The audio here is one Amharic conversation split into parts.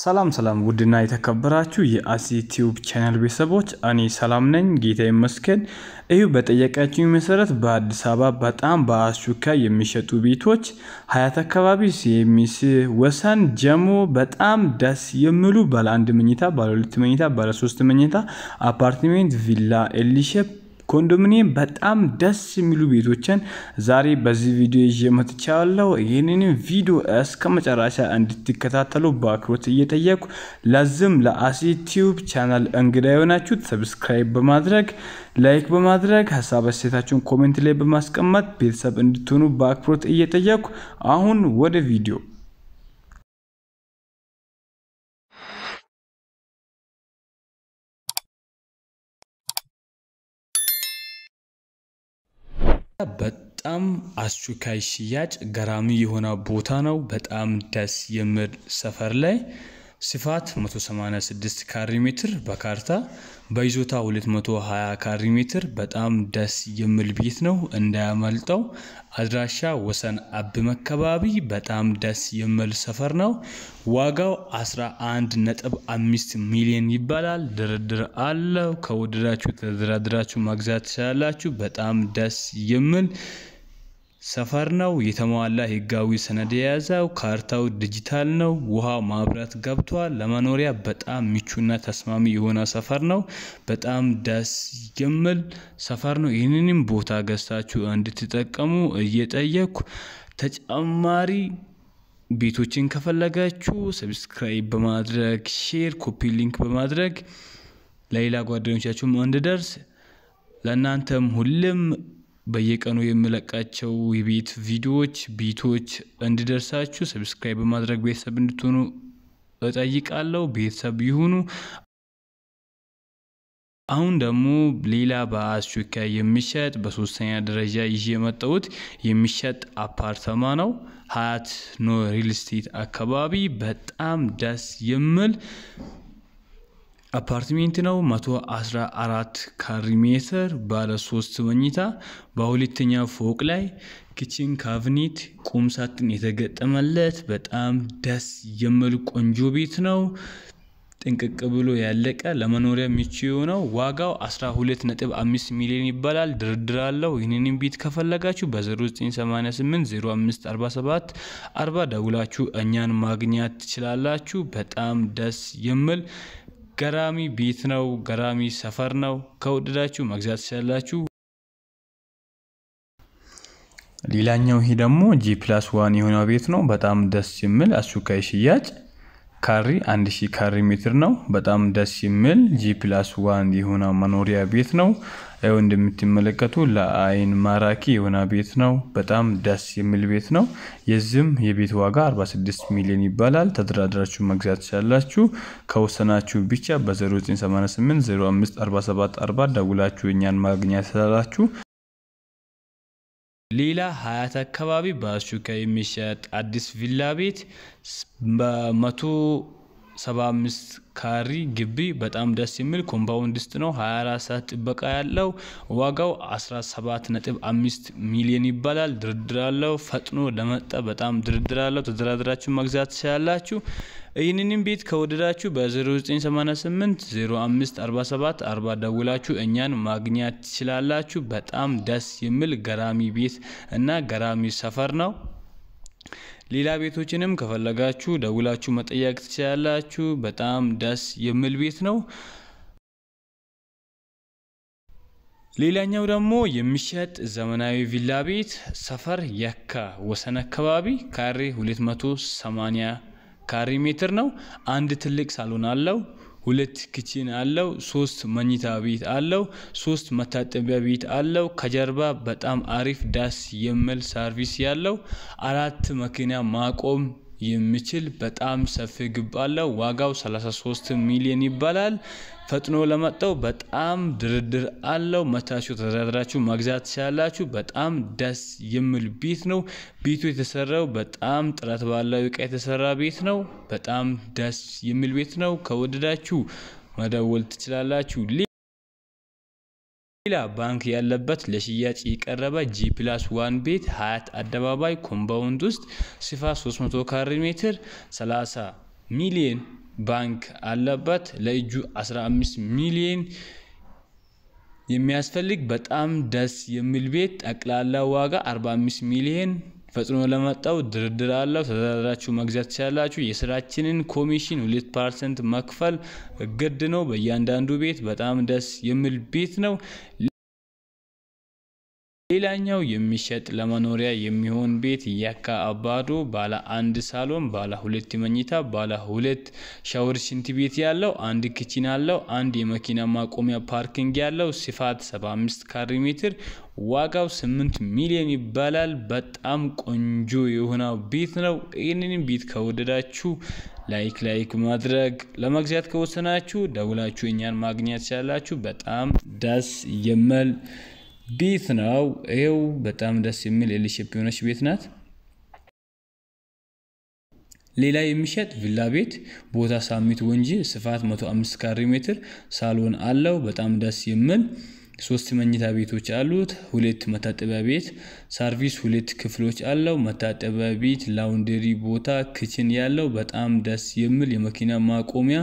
ሰላም ሰላም ውድና የተከበራችሁ የአሲ ቲዩብ ቻናል ቤተሰቦች፣ እኔ ሰላም ነኝ፣ ጌታ ይመስገን። እዩ በጠየቃችሁ መሰረት በአዲስ አበባ በጣም በአስቸኳይ የሚሸጡ ቤቶች ሀያት አካባቢ ሲሚስ ወሰን ጀሞ በጣም ደስ የሚሉ ባለ አንድ መኝታ፣ ባለ ሁለት መኝታ፣ ባለ ሶስት መኝታ አፓርትሜንት ቪላ ኤሊሼፕ ኮንዶሚኒየም በጣም ደስ የሚሉ ቤቶችን ዛሬ በዚህ ቪዲዮ ይዤ መጥቻለሁ። ይህንንም ቪዲዮ እስከ መጨረሻ እንድትከታተሉ በአክብሮት እየጠየኩ ለዝም ለአሲቲዩብ ቻናል እንግዳ የሆናችሁት ሰብስክራይብ በማድረግ ላይክ በማድረግ ሀሳብ አስተያየታችሁን ኮሜንት ላይ በማስቀመጥ ቤተሰብ እንድትሆኑ በአክብሮት እየጠየኩ አሁን ወደ ቪዲዮ በጣም አስቹካይ ሽያጭ ገራሚ የሆነ ቦታ ነው። በጣም ደስ የሚል ሰፈር ላይ ስፋት 186 ካሪ ሜትር በካርታ በይዞታ 220 ካሪ ሜትር በጣም ደስ የሚል ቤት ነው፣ እንዳያመልጠው። አድራሻ ወሰን አብም አካባቢ በጣም ደስ የሚል ሰፈር ነው። ዋጋው 11.5 ሚሊዮን ይባላል። ድርድር አለው። ከወደዳችሁ ተደራድራችሁ መግዛት ትችላላችሁ። በጣም ደስ የሚል ሰፈር ነው። የተሟላ ህጋዊ ሰነድ የያዘው ካርታው ዲጂታል ነው። ውሃው፣ ማብራት ገብቷል። ለመኖሪያ በጣም ምቹና ተስማሚ የሆነ ሰፈር ነው። በጣም ደስ የሚል ሰፈር ነው። ይህንንም ቦታ ገዝታችሁ እንድትጠቀሙ እየጠየኩ ተጨማሪ ቤቶችን ከፈለጋችሁ ሰብስክራይብ በማድረግ ሼር፣ ኮፒ ሊንክ በማድረግ ለሌላ ጓደኞቻችሁም እንድደርስ ለእናንተም ሁልም በየቀኑ የምለቃቸው የቤት ቪዲዮዎች ቢቶች እንዲደርሳችሁ ሰብስክራይብ በማድረግ ቤተሰብ እንድትሆኑ እጠይቃለሁ። ቤተሰብ ይሁኑ። አሁን ደግሞ ሌላ በአስቸኳይ የሚሸጥ በሶስተኛ ደረጃ ይዤ የመጣሁት የሚሸጥ አፓርተማ ነው። ሀያት ኖ ሪል ስቴት አካባቢ በጣም ደስ የሚል አፓርትሜንት ነው። 114 ካሪ ሜትር ባለ ሶስት መኝታ በሁለተኛ ፎቅ ላይ ኪችን ካቪኔት ቁም ሳጥን የተገጠመለት በጣም ደስ የሚል ቆንጆ ቤት ነው። ጥንቅቅ ብሎ ያለቀ ለመኖሪያ ምቹ የሆነው ዋጋው 12.5 ሚሊዮን ይባላል። ድርድር አለው። ይህንንም ቤት ከፈለጋችሁ በ0988 0547 40 ደውላችሁ እኛን ማግኘት ትችላላችሁ። በጣም ደስ የሚል ገራሚ ቤት ነው። ገራሚ ሰፈር ነው። ከወደዳችሁ መግዛት ትችላላችሁ። ሌላኛው ይሄ ደግሞ ጂ ፕላስ ዋን የሆነው ቤት ነው። በጣም ደስ የሚል አሱካይ ሽያጭ ካሬ 1000 ካሬ ሜትር ነው። በጣም ደስ የሚል ጂ ፕላስ ዋን የሆነ መኖሪያ ቤት ነው። ይኸው እንደምትመለከቱ ለአይን ማራኪ የሆነ ቤት ነው። በጣም ደስ የሚል ቤት ነው። የዚህም የቤት ዋጋ 46 ሚሊዮን ይባላል። ተደራድራችሁ መግዛት ትችላላችሁ። ከወሰናችሁ ብቻ በ0988 0547 ደውላችሁ እኛን ማግኘት ትችላላችሁ። ليلا هات كبابي باشو كاي مشات اديس فيلا بيت ماتو 75 ካሪ ግቢ በጣም ደስ የሚል ኮምፓውንድ ውስጥ ነው። 24 ሰዓት ጥበቃ ያለው ዋጋው 17.5 ሚሊዮን ይባላል። ድርድር አለው። ፈጥኖ ለመጣ በጣም ድርድር አለው። ተደራድራችሁ መግዛት ትችላላችሁ። ይህንንም ቤት ከወደዳችሁ በ0988 0547 40 ደውላችሁ እኛን ማግኘት ትችላላችሁ። በጣም ደስ የሚል ገራሚ ቤት እና ገራሚ ሰፈር ነው። ሌላ ቤቶችንም ከፈለጋችሁ ደውላችሁ መጠየቅ ትችላላችሁ። በጣም ደስ የሚል ቤት ነው። ሌላኛው ደግሞ የሚሸጥ ዘመናዊ ቪላ ቤት ሰፈር የካ ወሰን አካባቢ ካሬ 280 ካሬ ሜትር ነው። አንድ ትልቅ ሳሎን አለው። ሁለት ክችን አለው። ሶስት መኝታ ቤት አለው። ሶስት መታጠቢያ ቤት አለው። ከጀርባ በጣም አሪፍ ዳስ የሚል ሰርቪስ ያለው አራት መኪና ማቆም የሚችል በጣም ሰፊ ግብ አለው። ዋጋው 33 ሚሊዮን ይባላል። ፈጥኖ ለመጣው በጣም ድርድር አለው። መታችሁ ተደራድራችሁ መግዛት ሲያላችሁ በጣም ደስ የሚል ቤት ነው። ቤቱ የተሰራው በጣም ጥራት ባለው እቃ የተሰራ ቤት ነው። በጣም ደስ የሚል ቤት ነው። ከወደዳችሁ መደወል ትችላላችሁ። ኪላ ባንክ ያለበት ለሽያጭ የቀረበ ጂ ፕላስ ዋን ቤት ሀያት አደባባይ ኮምፓውንድ ውስጥ ስፋ 300 ካሬ ሜትር 30 ሚሊዮን ባንክ አለበት ለእጁ 15 ሚሊዮን የሚያስፈልግ በጣም ደስ የሚል ቤት ጠቅላላ ዋጋ 45 ሚሊዮን ፈጽሞ ለመጣው ድርድር አለው። ተደራድራችሁ መግዛት ትችላላችሁ። የስራችንን ኮሚሽን ሁለት ፐርሰንት መክፈል ግድ ነው። በእያንዳንዱ ቤት በጣም ደስ የሚል ቤት ነው። ሌላኛው የሚሸጥ ለመኖሪያ የሚሆን ቤት የካ አባዶ ባለ አንድ ሳሎን፣ ባለ ሁለት መኝታ፣ ባለ ሁለት ሻወር ሽንት ቤት ያለው፣ አንድ ክችን አለው፣ አንድ የመኪና ማቆሚያ ፓርኪንግ ያለው፣ ስፋት 75 ካሬ ሜትር፣ ዋጋው 8 ሚሊዮን ይባላል። በጣም ቆንጆ የሆነ ቤት ነው። ይህንን ቤት ከወደዳችሁ ላይክ ላይክ ማድረግ ለመግዛት ከወሰናችሁ ደውላችሁ እኛን ማግኘት ሲያላችሁ በጣም ደስ የመል ቤት ነው። ይኸው በጣም ደስ የሚል ኤልሼፕ የሆነች ቤት ናት። ሌላ የሚሸጥ ቪላ ቤት ቦታ ሳሚት ወንጂ ስፋት 105 ካሬ ሜትር ሳሎን አለው። በጣም ደስ የሚል ሶስት መኝታ ቤቶች አሉት። ሁለት መታጠቢያ ቤት ሰርቪስ ሁለት ክፍሎች አለው። መታጠቢያ ቤት፣ ላውንደሪ ቦታ፣ ክችን ያለው በጣም ደስ የሚል የመኪና ማቆሚያ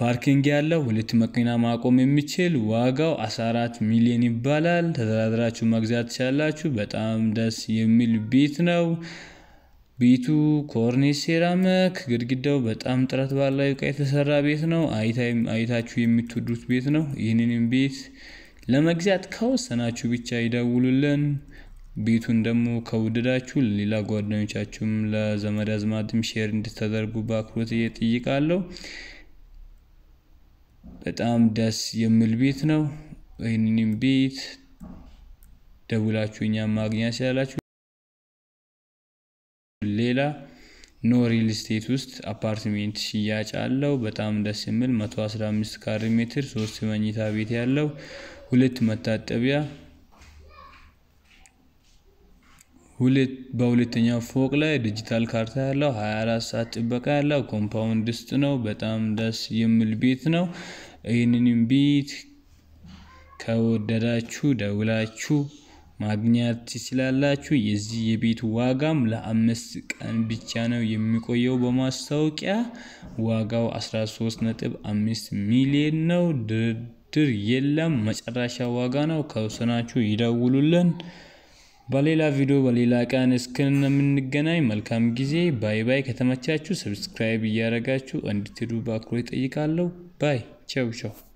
ፓርኪንግ ያለው ሁለት መኪና ማቆም የሚችል ዋጋው 14 ሚሊዮን ይባላል። ተደራድራችሁ መግዛት ትችላላችሁ። በጣም ደስ የሚል ቤት ነው። ቤቱ ኮርኒስ ሴራሚክ፣ ግድግዳው በጣም ጥራት ባለው ዕቃ የተሰራ ቤት ነው። አይታችሁ የምትወዱት ቤት ነው። ይህንንም ቤት ለመግዛት ከወሰናችሁ ብቻ ይደውሉልን። ቤቱን ደግሞ ከወደዳችሁ ሌላ ጓደኞቻችሁም ለዘመድ አዝማድም ሼር እንድታደርጉ በአክብሮት እጠይቃለሁ። በጣም ደስ የሚል ቤት ነው። ይህንንም ቤት ደውላችሁ እኛ ማግኘት ስላላችሁ ሌላ ኖ ሪል ስቴት ውስጥ አፓርትሜንት ሽያጭ አለው። በጣም ደስ የሚል 115 ካሬ ሜትር ሶስት መኝታ ቤት ያለው ሁለት መታጠቢያ በሁለተኛው ፎቅ ላይ ዲጂታል ካርታ ያለው 24 ሰዓት ጥበቃ ያለው ኮምፓውንድ ውስጥ ነው። በጣም ደስ የሚል ቤት ነው። ይህንንም ቤት ከወደዳችሁ ደውላችሁ ማግኘት ትችላላችሁ። የዚህ የቤት ዋጋም ለአምስት ቀን ብቻ ነው የሚቆየው በማስታወቂያ ዋጋው 13.5 ሚሊዮን ነው። ድርድር የለም፣ መጨረሻ ዋጋ ነው። ከውሰናችሁ ይደውሉልን። በሌላ ቪዲዮ በሌላ ቀን እስክንምንገናኝ መልካም ጊዜ። ባይ ባይ። ከተመቻችሁ ሰብስክራይብ እያደረጋችሁ እንድትሄዱ በአክብሮት ይጠይቃለሁ ባይ Çavuşoğlu.